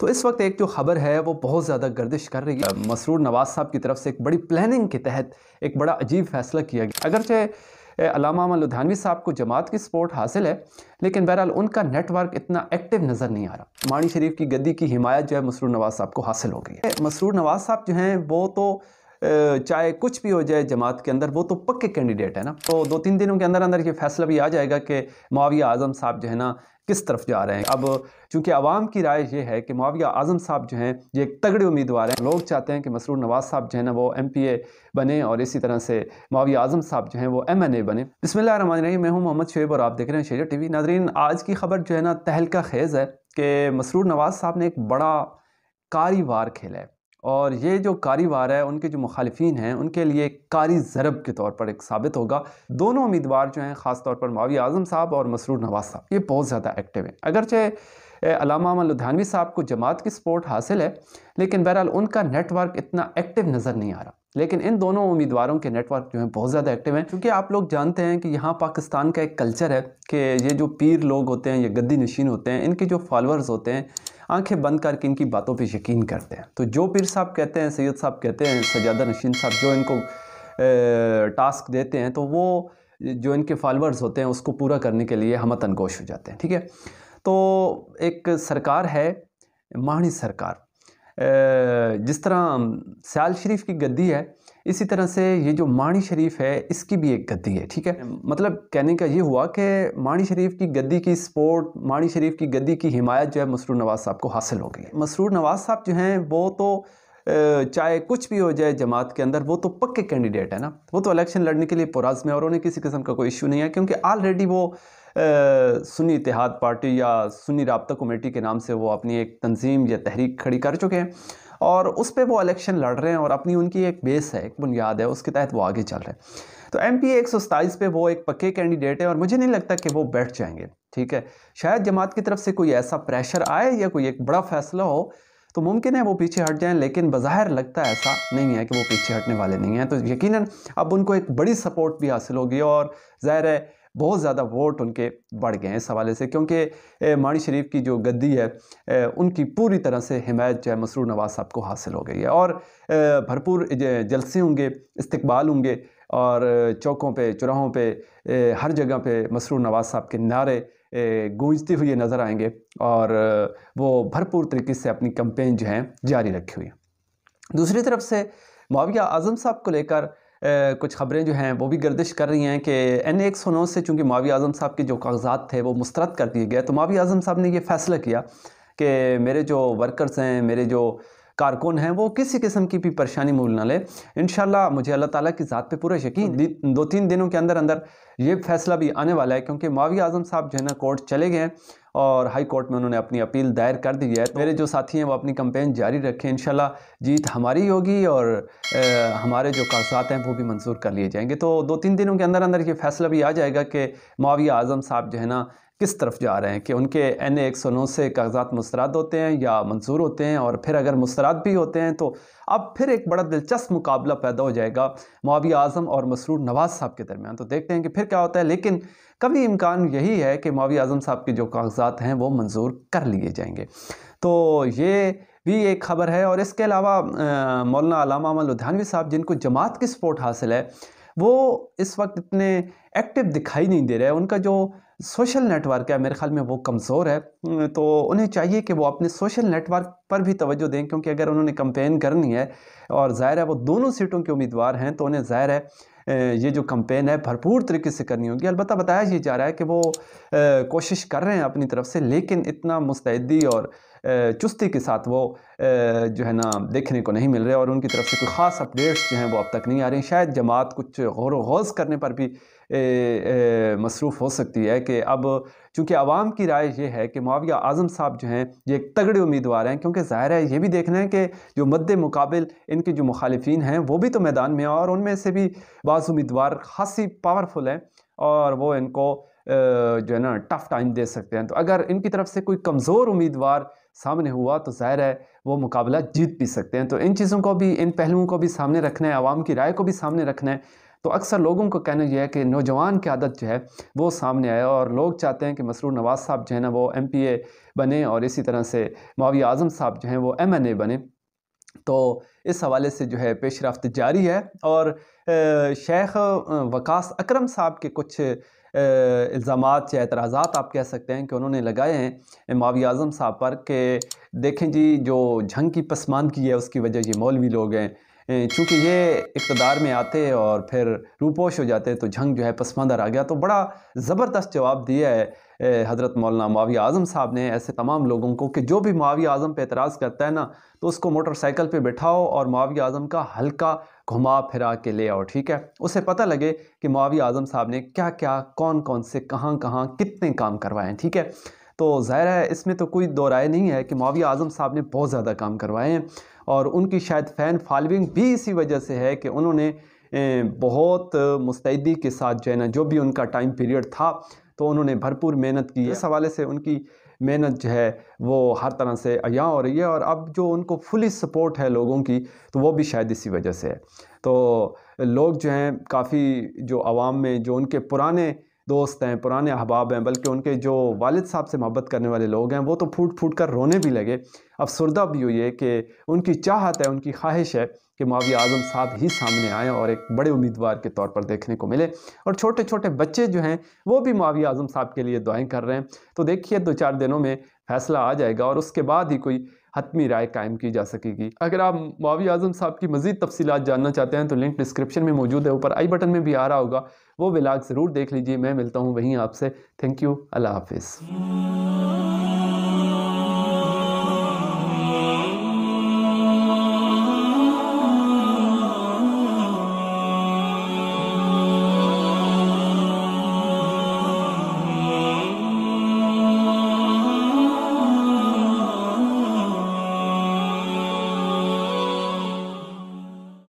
तो इस वक्त एक जो खबर है वो बहुत ज़्यादा गर्दिश कर रही है मसरूर नवाज साहब की तरफ से एक बड़ी प्लानिंग के तहत एक बड़ा अजीब फैसला किया गया अगरचे अलामा अमल लुधियानवी साहब को जमात की सपोर्ट हासिल है लेकिन बहरहाल उनका नेटवर्क इतना एक्टिव नज़र नहीं आ रहा मानी शरीफ की गद्दी की हिमायत जो है मसरूर नवाज़ साहब को हासिल हो गई है मसरूर नवाज़ साहब जो हैं वो तो चाहे कुछ भी हो जाए जमात के अंदर वो तो पक्के कैंडिडेट है ना तो दो तीन दिनों के अंदर अंदर ये फैसला भी आ जाएगा कि माविया आजम साहब जो है ना किस तरफ जा रहे हैं अब चूंकि आवाम की राय ये है कि माविया आजम साहब जो हैं ये एक तगड़े उम्मीदवार हैं लोग चाहते हैं कि मसरूर नवाज साहब जो है ना वो एम पी ए बने और इसी तरह से माविया आजम साहब जो हैं वो एम एन ए बने बिसमिल्ल रही मैं हूँ मोहम्मद शुएब और आप देख रहे हैं शेजा टी वी नाजरीन आज की खबर जो है ना तहलका खेज़ है कि मसरूर नवाज साहब ने एक बड़ा कारीवार खेला है और ये जो कारी वार है उनके जो मुखालफी हैं उनके लिए कारी ज़रब के तौर पर एक साबित होगा दोनों उम्मीदवार जो हैं ख़ास तौर पर मावी आज़म साहब और मसरूर नवाज साहब ये बहुत ज़्यादा एक्टिव हैं अगरचे अलामा अमल लुधियानवी साहब को जमात की सपोर्ट हासिल है लेकिन बहरहाल उनका नेटवर्क इतना एक्टिव नज़र नहीं आ रहा लेकिन इन दोनों उम्मीदवारों के नेटवर्क जो हैं बहुत ज़्यादा एक्टिव हैं क्योंकि आप लोग जानते हैं कि यहाँ पाकिस्तान का एक कल्चर है कि ये जो पीर लोग होते हैं ये गद्दी नशीन होते हैं इनके जो फॉलोअर्स होते हैं आंखें बंद करके इनकी बातों पर यकीन करते हैं तो जो पीर साहब कहते हैं सैद साहब कहते हैं सजादा नशीन साहब जो इनको टास्क देते हैं तो वो जो इनके फॉलोअर्स होते हैं उसको पूरा करने के लिए हम गोश हो जाते हैं ठीक है तो एक सरकार है माणी सरकार जिस तरह सयाल शरीफ की गद्दी है इसी तरह से ये जो माणी शरीफ है इसकी भी एक गद्दी है ठीक है मतलब कहने का ये हुआ कि माणी शरीफ की गद्दी की सपोर्ट माणी शरीफ की गद्दी की हिमायत जो है मसरूर नवाज़ साहब को हासिल हो गई मसरूर नवाज़ साहब जो हैं वो तो चाहे कुछ भी हो जाए जमात के अंदर वो तो पक्के कैंडिडेट है ना वो तो इलेक्शन लड़ने के लिए पुराज में और उन्हें किसी किस्म का कोई इशू नहीं है क्योंकि ऑलरेडी वो सुनी इतिहाद पार्टी या सुनी रबता कमेटी के नाम से वो अपनी एक तंजीम या तहरीक खड़ी कर चुके हैं और उस पर वो इलेक्शन लड़ रहे हैं और अपनी उनकी एक बेस है एक बुनियाद है उसके तहत वो आगे चल रहे हैं तो एम पी एक सौ सताईस पे वो एक पक्के कैंडिडेट है और मुझे नहीं लगता कि वो बैठ जाएंगे ठीक है शायद जमात की तरफ से कोई ऐसा प्रेशर आए या कोई एक बड़ा फैसला हो तो मुमकिन है वो पीछे हट जाएं लेकिन बाहर लगता है ऐसा नहीं है कि वो पीछे हटने वाले नहीं हैं तो यकीनन अब उनको एक बड़ी सपोर्ट भी हासिल होगी और ज़ाहिर है बहुत ज़्यादा वोट उनके बढ़ गए हैं इस हवाले से क्योंकि माणी शरीफ की जो गद्दी है उनकी पूरी तरह से हिमायत जो है मसरूर नवाज़ साहब को हासिल हो गई है और भरपूर जलसे होंगे इस्तबाल होंगे और चौकों पे चुराहों पे हर जगह पे मसरूर नवाज़ साहब के नारे गूंजते हुए नज़र आएंगे और वो भरपूर तरीके से अपनी कंपेन जो है जारी रखी हुई है दूसरी तरफ से माविया आज़म साहब को लेकर कुछ ख़बरें जो हैं वो भी गर्दिश कर रही हैं कि एन एक्स सौ नौ से चूँकि मावी आज़म साहब के जो कागजात थे वो मुस्रद कर दिए गए तो मावी आज़म साहब ने ये फ़ैसला किया कि मेरे जो वर्कर्स हैं मेरे जो कारकुन हैं वो किसी किस्म की भी परेशानी मूल ना ले इन मुझे अल्लाह ताली की ज़ात पे पूरा यकीन दो तीन दिनों के अंदर अंदर ये फैसला भी आने वाला है क्योंकि मावी आज़म साहब जो है ना कोर्ट चले गए हैं और हाई कोर्ट में उन्होंने अपनी अपील दायर कर दी है मेरे जो साथी हैं वो अपनी कंपेन जारी रखें इन जीत हमारी होगी और आ, हमारे जो कागजात हैं वो भी मंजूर कर लिए जाएंगे तो दो तीन दिनों के अंदर अंदर ये फैसला भी आ जाएगा कि माविया आज़म साहब जो है ना किस तरफ जा रहे हैं कि उनके एन ए एक सौ नौ से कागजात मुस्तरद होते हैं या मंजूर होते हैं और फिर अगर मुस्तरद भी होते हैं तो अब फिर एक बड़ा दिलचस्प मुकाबला पैदा हो जाएगा मुआवी आज़म और मसरूर नवाज़ साहब के दरमियान तो देखते हैं कि फिर क्या होता है लेकिन कभी इम्कान यही है कि मुआवी आज़म साहब के जो कागजात हैं वो मंजूर कर लिए जाएंगे तो ये भी एक खबर है और इसके अलावा मौलाना अलामा अमल लुधियानवी साहब जिनको जमात की सपोर्ट हासिल है वो इस वक्त इतने एक्टिव दिखाई नहीं दे रहे हैं उनका जो सोशल नेटवर्क है मेरे ख्याल में वो कमज़ोर है तो उन्हें चाहिए कि वो अपने सोशल नेटवर्क पर भी तवज्जो दें क्योंकि अगर उन्होंने कंपेन करनी है और ज़ाहिर है वो दोनों सीटों के उम्मीदवार हैं तो उन्हें ज़ाहिर है ये जो कंपेन है भरपूर तरीके से करनी होगी अलबत्त बताया ये जा रहा है कि वो कोशिश कर रहे हैं अपनी तरफ से लेकिन इतना मुस्तैदी और चुस्ती के साथ वो जो है ना देखने को नहीं मिल रहे और उनकी तरफ से कोई ख़ास अपडेट्स जो हैं वो अब तक नहीं आ रही शायद जमात कुछ गौर वज़ करने पर भी मसरूफ़ हो सकती है कि अब चूँकि आवाम की राय यह है कि माविया आज़म साहब जो हैं ये एक तगड़े उम्मीदवार हैं क्योंकि ज़ाहिर है ये भी देखना है कि जो मद्द मुकाबल इनके जो मुखालफी हैं वो भी तो मैदान में हैं और उनमें से भी बाज़ उम्मीदवार खासी पावरफुल हैं और वो इनको जो है ना टफ़ टाइम दे सकते हैं तो अगर इनकी तरफ से कोई कमज़ोर उम्मीदवार सामने हुआ तो ज़ाहिर है वो मुकाबला जीत भी सकते हैं तो इन चीज़ों को भी इन पहलुओं को भी सामने रखना है आवाम की राय को भी सामने रखना है तो अक्सर लोगों का कहना यह है कि नौजवान की आदत जो है वो सामने आए और लोग चाहते हैं कि मसरूर नवाज़ साहब जो है ना वो एम बने और इसी तरह से मावी आज़म साहब जो हैं वो एम बने तो इस हवाले से जो है पेश जारी है और शेख वकास अक्रम साहब के कुछ इल्ज़ाम या एतराज़ा आप कह सकते हैं कि उन्होंने लगाए हैं मावी आज़म साहब पर कि देखें जी जो झंग की पसमानगी है उसकी वजह ये मौलवी लोग हैं चूँकि ये इकतदार में आते और फिर रूपोश हो जाते तो जंग जो है पसमानदर आ गया तो बड़ा ज़बरदस्त जवाब दिया है हज़रत मौलाना माविया आज़म साहब ने ऐसे तमाम लोगों को कि जो भी माविया आज़म पर एतराज़ करता है ना तो उसको मोटरसाइकिल पर बैठाओ और माविया आज़म का हल्का घुमा फिरा के ले आओ ठीक है उसे पता लगे कि माविया आज़म साहब ने क्या क्या कौन कौन से कहाँ कहाँ कितने काम करवाए ठीक है तो ज़ाहिर है इसमें तो कोई दो राय नहीं है कि माविया आज़म साहब ने बहुत ज़्यादा काम करवाए हैं और उनकी शायद फ़ैन फॉलोइंग भी इसी वजह से है कि उन्होंने बहुत मुस्तैदी के साथ जो है ना जो भी उनका टाइम पीरियड था तो उन्होंने भरपूर मेहनत की इस हवाले से उनकी मेहनत जो है वो हर तरह से अयाँ हो रही है और अब जो उनको फुली सपोर्ट है लोगों की तो वो भी शायद इसी वजह से है तो लोग जो हैं काफ़ी जो आवाम में जो उनके पुराने दोस्त हैं पुराने अहबाब हैं बल्कि उनके जो वालिद साहब से मोहब्बत करने वाले लोग हैं वो तो फूट फूट कर रोने भी लगे अफसरदा भी हुई है कि उनकी चाहत है उनकी ख्वाहिश है कि मावी आजम साहब ही सामने आएँ और एक बड़े उम्मीदवार के तौर पर देखने को मिले और छोटे छोटे बच्चे जो हैं वो भी मावी आजम साहब के लिए दुआएँ कर रहे हैं तो देखिए दो चार दिनों में फैसला आ जाएगा और उसके बाद ही कोई हतमी राय कायम की जा सकेगी अगर आप मावी आजम साहब की मजीद तफसीत जानना चाहते हैं तो लिंक डिस्क्रिप्शन में मौजूद है ऊपर आई बटन में भी आ रहा होगा वो विलाग ज़रूर देख लीजिए मैं मिलता हूँ वहीं आपसे थैंक यू अल्लाह हाफिज़